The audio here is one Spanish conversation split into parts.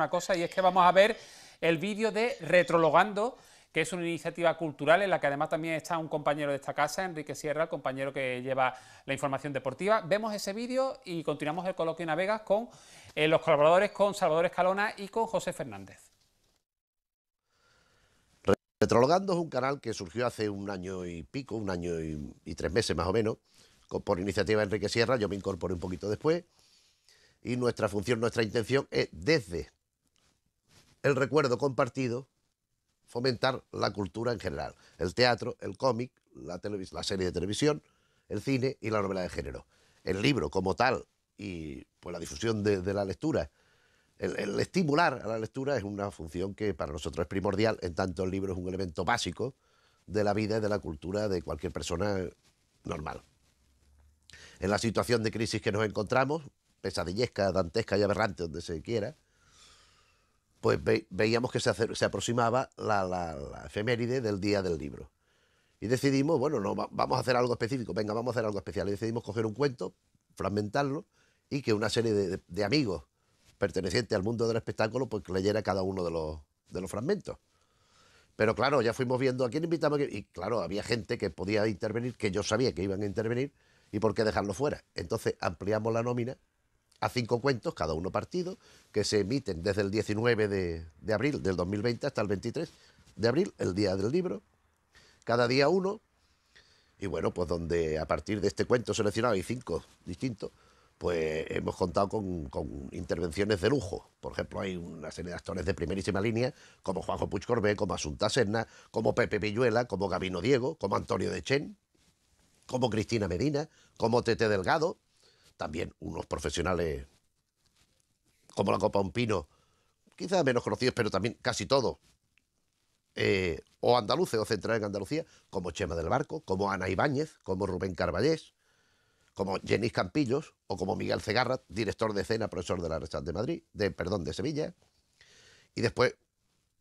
una cosa y es que vamos a ver el vídeo de Retrologando, que es una iniciativa cultural en la que además también está un compañero de esta casa, Enrique Sierra, el compañero que lleva la información deportiva. Vemos ese vídeo y continuamos el coloquio en Vegas con eh, los colaboradores, con Salvador Escalona y con José Fernández. Retrologando es un canal que surgió hace un año y pico, un año y, y, tres meses más o menos, por iniciativa de Enrique Sierra, yo me incorporé un poquito después, y nuestra función, nuestra intención es desde el recuerdo compartido, fomentar la cultura en general, el teatro, el cómic, la, serie de televisión, el cine y la novela de género. El libro como tal y pues, la difusión de, la lectura. El, el, estimular a la lectura es una función que para nosotros es primordial, en tanto el libro es un elemento básico de la vida y de la cultura de cualquier persona normal. En la situación de crisis que nos encontramos, pesadillesca, dantesca y aberrante donde se quiera, pues veíamos que se, aproximaba la, efeméride del día del libro. Y decidimos, bueno, no, vamos a hacer algo específico, venga, vamos a hacer algo especial. Y decidimos coger un cuento, fragmentarlo y que una serie de, amigos pertenecientes al mundo del espectáculo pues leyera cada uno de los, de los fragmentos. Pero claro, ya fuimos viendo a quién invitamos. Y claro, había gente que podía intervenir, que yo sabía que iban a intervenir, y por qué dejarlo fuera. Entonces ampliamos la nómina a cinco cuentos, cada uno partido, que se emiten desde el 19 de, abril del 2020 hasta el 23 de abril, el día del libro, cada día uno, y bueno, pues donde a partir de este cuento seleccionado hay cinco distintos, pues hemos contado con, intervenciones de lujo. Por ejemplo, hay una serie de actores de primerísima línea, como Juanjo Puch Corbé, como Asunta Serna, como Pepe Villuela, como Gabino Diego, como Antonio de como Cristina Medina, como Tete Delgado, también unos profesionales como la Copa Un Pino, quizás menos conocidos, pero también casi todos, eh, o andaluces o centrales en Andalucía, como Chema del Barco, como Ana Ibáñez, como Rubén Carballés, como Jenis Campillos o como Miguel Cegarra, director de escena, profesor de la Universidad de Madrid, de, perdón, de Sevilla. Y después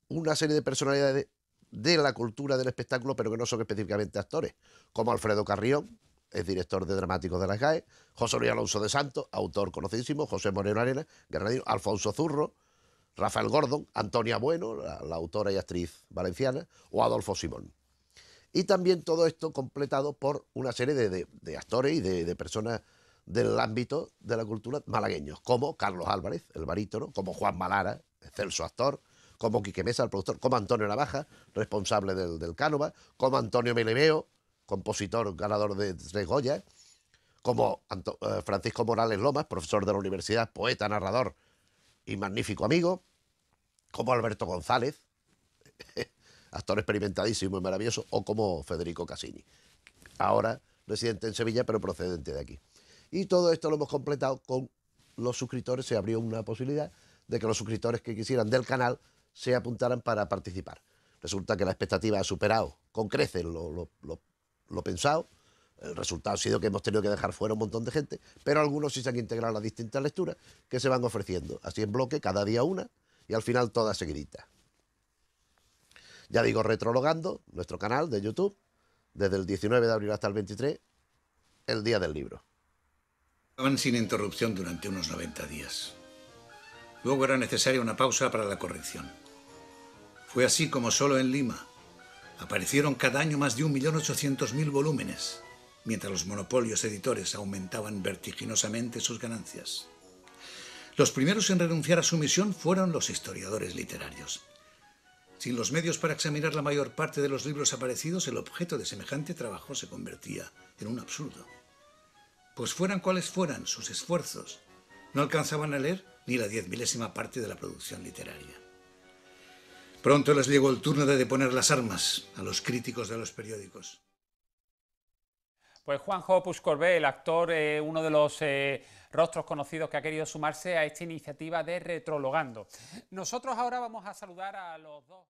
una serie de personalidades de, de la cultura del espectáculo, pero que no son específicamente actores, como Alfredo Carrión, es director de dramático de la CAE, José Luis Alonso de Santos, autor conocidísimo, José Moreno Arena, granadino, Alfonso Zurro, Rafael Gordon, Antonia Bueno, la, autora y actriz valenciana, o Adolfo Simón. Y también todo esto completado por una serie de, actores y de, personas del ámbito de la cultura malagueños, como Carlos Álvarez, el barítono, como Juan Malara, excelso actor, como Quique Mesa, el productor, como Antonio Navaja, responsable del, del Cánova, como Antonio Meleveo, compositor ganador de tres Goyas, como eh, Francisco Morales Lomas, profesor de la universidad, poeta, narrador y magnífico amigo, como Alberto González, actor experimentadísimo y maravilloso, o como Federico Cassini, ahora residente en Sevilla, pero procedente de aquí. Y todo esto lo hemos completado con los suscriptores, se abrió una posibilidad de que los suscriptores que quisieran del canal se apuntaran para participar. Resulta que la expectativa ha superado con creces los, los lo pensado. El resultado ha sido que hemos tenido que dejar fuera un montón de gente, pero algunos sí se han integrado a las distintas lecturas que se van ofreciendo, así en bloque, cada día una, y al final toda seguiditas. Ya digo, retrologando nuestro canal de YouTube, desde el 19 de abril hasta el 23, el día del libro. Estaban sin interrupción durante unos 90 días. Luego era necesaria una pausa para la corrección. Fue así como solo en Lima, aparecieron cada año más de 1.800.000 volúmenes, mientras los monopolios editores aumentaban vertiginosamente sus ganancias. Los primeros en renunciar a su misión fueron los historiadores literarios. Sin los medios para examinar la mayor parte de los libros aparecidos, el objeto de semejante trabajo se convertía en un absurdo. Pues fueran cuales fueran sus esfuerzos, no alcanzaban a leer ni la diez milésima parte de la producción literaria. Pronto les llegó el turno de deponer las armas a los críticos de los periódicos. Pues Juan Juanjo Puscorbé, el actor, eh, uno de los eh, rostros conocidos que ha querido sumarse a esta iniciativa de Retrologando. Nosotros ahora vamos a saludar a los dos.